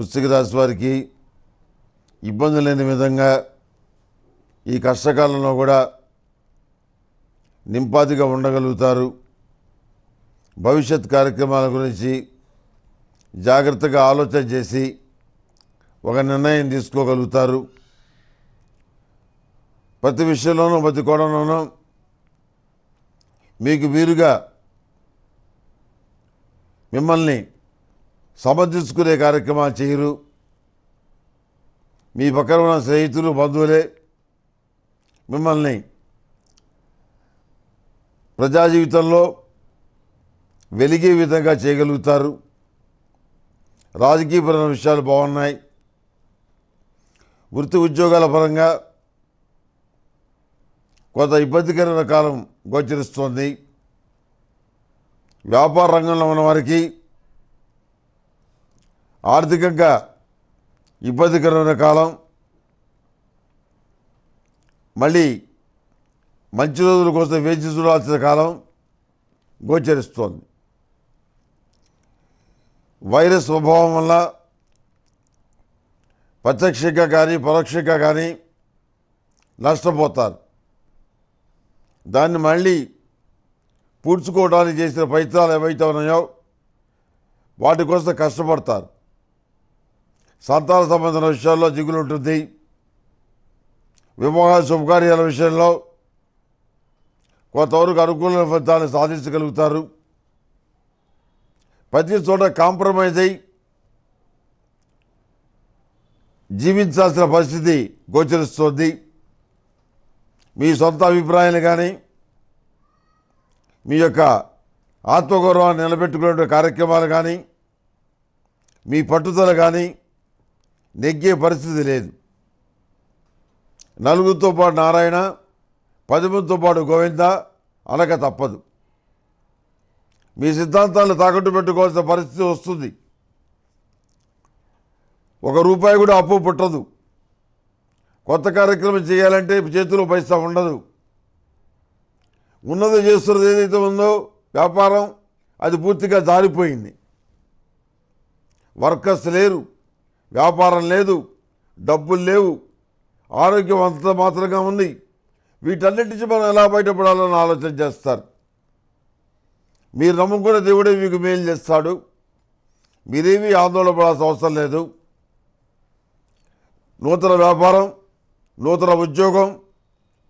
వృశ్చిక రాశి వారికి ఇబ్బంది లేని విధంగా ఈ కష్టకాలంలో కూడా నింపాదిగా ఉండగలుగుతారు భవిష్యత్ కార్యక్రమాల గురించి జాగ్రత్తగా ఆలోచన చేసి ఒక నిర్ణయం తీసుకోగలుగుతారు ప్రతి విషయంలోనూ ప్రతి కోణంలోనూ మీకు వీరుగా మిమ్మల్ని సమర్థించుకునే కార్యక్రమాలు చేయరు మీ పక్కన ఉన్న స్నేహితులు బంధువులే మిమ్మల్ని ప్రజా జీవితంలో వెలిగే విధంగా చేయగలుగుతారు రాజకీయపరమైన విషయాలు బాగున్నాయి వృత్తి ఉద్యోగాల పరంగా కొంత ఇబ్బందికరమైన కాలం గోచరిస్తోంది వ్యాపార రంగంలో ఉన్నవారికి ఆర్థికంగా ఇబ్బందికరమైన కాలం మళ్ళీ మంచి రోజుల కోసం వేచి చూడాల్సిన కాలం గోచరిస్తోంది వైరస్ స్వభావం వల్ల ప్రత్యక్షంగా కానీ పరోక్షంగా కానీ నష్టపోతారు దాన్ని మళ్ళీ పూడ్చుకోవడానికి చేసిన ప్రయత్నాలు ఏవైతే ఉన్నాయో వాటి కోసం కష్టపడతారు సంతాన సంబంధించిన విషయాల్లో జిగులు ఉంటుంది వివాహ శుభకార్యాల విషయంలో కొంతవరకు అనుకూల ఫలితాన్ని సాధించగలుగుతారు ప్రతి చోట కాంప్రమైజ్ అయి జీవించాల్సిన పరిస్థితి గోచరిస్తోంది మీ సొంత అభిప్రాయాలు కానీ మీ యొక్క ఆత్మగౌరవాన్ని నిలబెట్టుకునే కార్యక్రమాలు కానీ మీ పట్టుదల కానీ నెగ్గే పరిస్థితి లేదు నలుగురితో పాటు నారాయణ పదిమందితో పాటు గోవింద అనక తప్పదు మీ సిద్ధాంతాలను తాకట్టు పెట్టుకోవాల్సిన పరిస్థితి వస్తుంది ఒక రూపాయి కూడా అప్పు పుట్టదు కొత్త కార్యక్రమం చేయాలంటే చేతిలో పైసా ఉండదు ఉన్నది చేస్తున్నది ఏదైతే ఉందో వ్యాపారం అది పూర్తిగా జారిపోయింది వర్కర్స్ లేరు వ్యాపారం లేదు డబ్బులు లేవు ఆరోగ్యం అంత మాత్రంగా ఉంది వీటన్నిటి నుంచి మనం ఎలా బయటపడాలని ఆలోచన చేస్తారు మీరు నమ్ముకున్న దేవుడే మీకు మేలు చేస్తాడు మీరేమీ ఆందోళన పడాల్సిన అవసరం లేదు నూతన వ్యాపారం నూతన ఉద్యోగం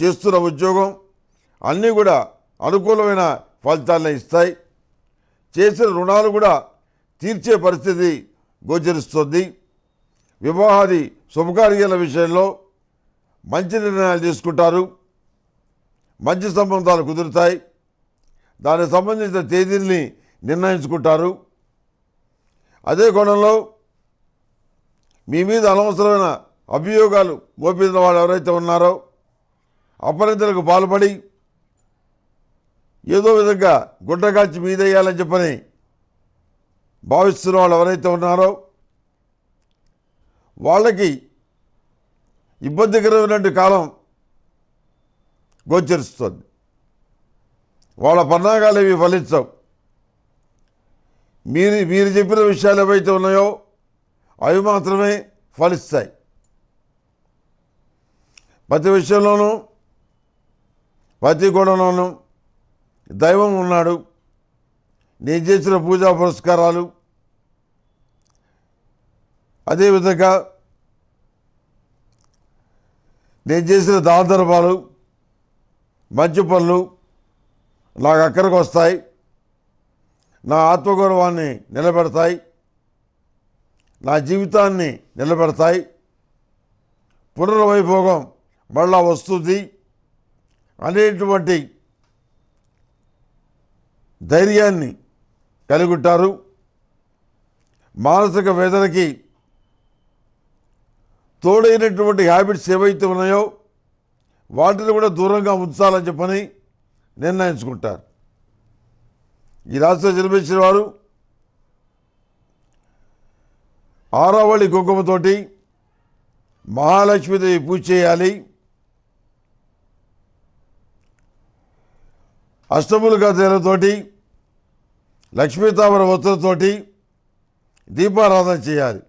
చేస్తున్న ఉద్యోగం అన్నీ కూడా అనుకూలమైన ఫలితాలను ఇస్తాయి చేసిన రుణాలు కూడా తీర్చే పరిస్థితి గోచరిస్తుంది వివాహాది శుభకార్యాల విషయంలో మంచి నిర్ణయాలు తీసుకుంటారు మంచి సంబంధాలు కుదురుతాయి దానికి సంబంధించిన తేదీల్ని నిర్ణయించుకుంటారు అదే కోణంలో మీ మీద అనవసరమైన అభియోగాలు మోపిన వాళ్ళు ఎవరైతే ఉన్నారో అపరిధులకు పాల్పడి ఏదో విధంగా గుడ్డగాచి మీదేయాలని చెప్పని భావిస్తున్న వాళ్ళు ఎవరైతే ఉన్నారో వాళ్ళకి ఇబ్బందికరమైనటువంటి కాలం గోచరిస్తుంది వాళ్ళ పన్నాగాలు ఏవి ఫలించవు మీరు మీరు చెప్పిన విషయాలు ఏవైతే ఉన్నాయో అవి మాత్రమే ఫలిస్తాయి ప్రతి విషయంలోనూ ప్రతి గుణంలోనూ దైవం ఉన్నాడు నేను చేసిన పూజా పురస్కారాలు అదేవిధంగా నేను చేసిన దాన ధర్మాలు మంచి పనులు నాకు అక్కడికి వస్తాయి నా ఆత్మగౌరవాన్ని నిలబెడతాయి నా జీవితాన్ని నిలబెడతాయి పునర్వైభోగం మళ్ళా వస్తుంది అనేటువంటి ధైర్యాన్ని కలిగుంటారు మానసిక వేదనకి తోడైనటువంటి హ్యాబిట్స్ ఏవైతే ఉన్నాయో వాటిని కూడా దూరంగా ఉంచాలని చెప్పని నిర్ణయించుకుంటారు ఈ రాష్ట్ర జన్మించిన వారు ఆరావళి కుంకుమతోటి మహాలక్ష్మిదేవి పూజ చేయాలి అష్టములుగా తేలతోటి లక్ష్మీతామర వత్తులతోటి దీపారాధన చేయాలి